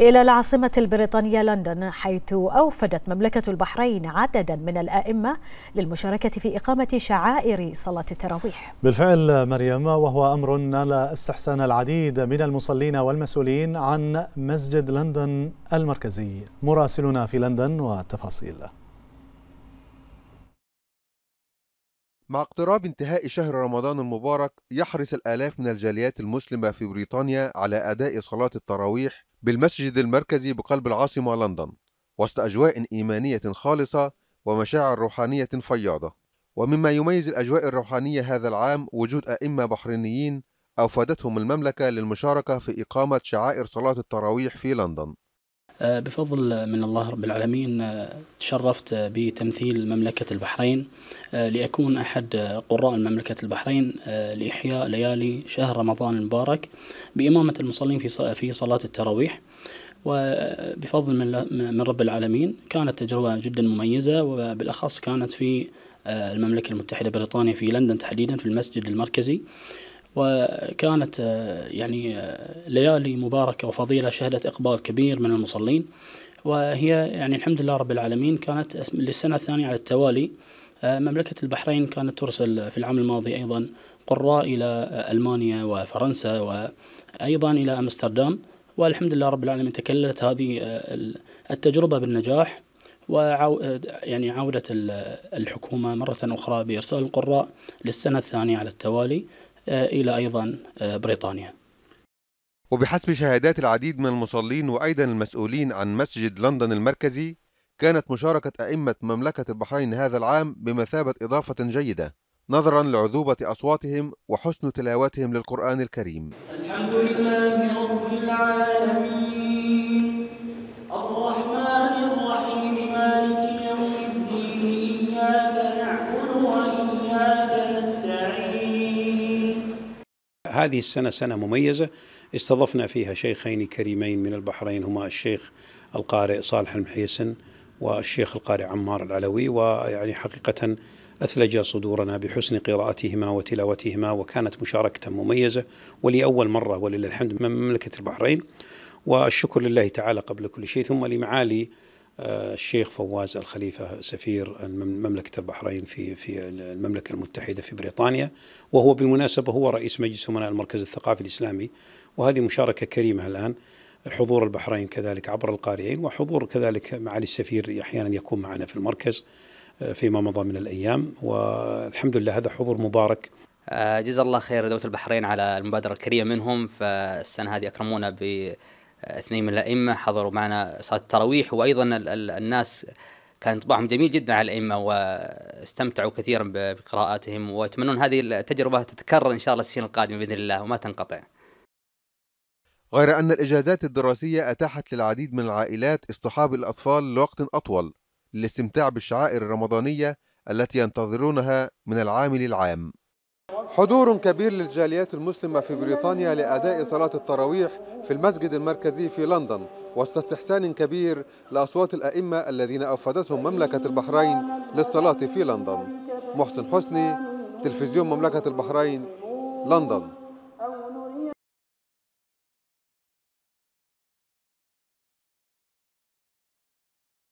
إلى العاصمة البريطانية لندن حيث أوفدت مملكة البحرين عددا من الآئمة للمشاركة في إقامة شعائر صلاة التراويح بالفعل مريم وهو أمر نال استحسان العديد من المصلين والمسؤولين عن مسجد لندن المركزي مراسلنا في لندن والتفاصيل مع اقتراب انتهاء شهر رمضان المبارك يحرص الآلاف من الجاليات المسلمة في بريطانيا على أداء صلاة التراويح بالمسجد المركزي بقلب العاصمة لندن وسط أجواء إيمانية خالصة ومشاعر روحانية فياضة ومما يميز الأجواء الروحانية هذا العام وجود أئمة بحرينيين أوفدتهم المملكة للمشاركة في إقامة شعائر صلاة التراويح في لندن آه، بفضل من الله رب العالمين آه، تشرفت بتمثيل مملكة البحرين آه، لأكون أحد قراء مملكة البحرين لإحياء ليالي شهر رمضان المبارك بإمامة المصلين في صلاة التراويح وبفضل من رب العالمين كانت تجربة جدا مميزة وبالأخص كانت في المملكة المتحدة بريطانيا في لندن تحديدا في المسجد المركزي وكانت آه، يعني آه، ليالي مباركة وفضيلة شهدت إقبال كبير من المصلين وهي يعني الحمد لله رب العالمين كانت للسنة الثانية على التوالي آه، مملكة البحرين كانت ترسل في العام الماضي أيضا قراء إلى ألمانيا وفرنسا وأيضا إلى أمستردام والحمد لله رب العالمين تكللت هذه التجربة بالنجاح وعو يعني عودة الحكومة مرة أخرى بإرسال القراء للسنة الثانية على التوالي آه، إلى أيضا آه، بريطانيا وبحسب شهادات العديد من المصلين وأيضا المسؤولين عن مسجد لندن المركزي كانت مشاركة أئمة مملكة البحرين هذا العام بمثابة إضافة جيدة نظرا لعذوبة أصواتهم وحسن تلاوتهم للقرآن الكريم الحمد لله هذه السنة سنة مميزة استضفنا فيها شيخين كريمين من البحرين هما الشيخ القارئ صالح المحيسن والشيخ القارئ عمار العلوي ويعني حقيقة أثلج صدورنا بحسن قراءتهما وتلاوتهما وكانت مشاركة مميزة ولأول مرة ولله الحمد من مملكة البحرين والشكر لله تعالى قبل كل شيء ثم لمعالي آه، الشيخ فواز الخليفة سفير مملكة البحرين في في المملكة المتحدة في بريطانيا وهو بالمناسبة هو رئيس مجلس أمناء المركز الثقافي الإسلامي وهذه مشاركة كريمة الآن حضور البحرين كذلك عبر القارئين وحضور كذلك معالي السفير أحيانا يكون معنا في المركز آه، فيما مضى من الأيام والحمد لله هذا حضور مبارك آه، جزا الله خير دولة البحرين على المبادرة الكريمة منهم فالسنة هذه أكرمونا ب اثنين من الائمه حضروا معنا صلاه التراويح وايضا الناس كان طبعهم جميل جدا على الائمه واستمتعوا كثيرا بقراءاتهم ويتمنون هذه التجربه تتكرر ان شاء الله السنين القادمه باذن الله وما تنقطع. غير ان الاجازات الدراسيه اتاحت للعديد من العائلات اصطحاب الاطفال لوقت اطول للاستمتاع بالشعائر الرمضانيه التي ينتظرونها من العام للعام. حضور كبير للجاليات المسلمة في بريطانيا لأداء صلاة التراويح في المسجد المركزي في لندن وسط استحسان كبير لأصوات الأئمة الذين أوفدتهم مملكة البحرين للصلاة في لندن محسن حسني تلفزيون مملكة البحرين لندن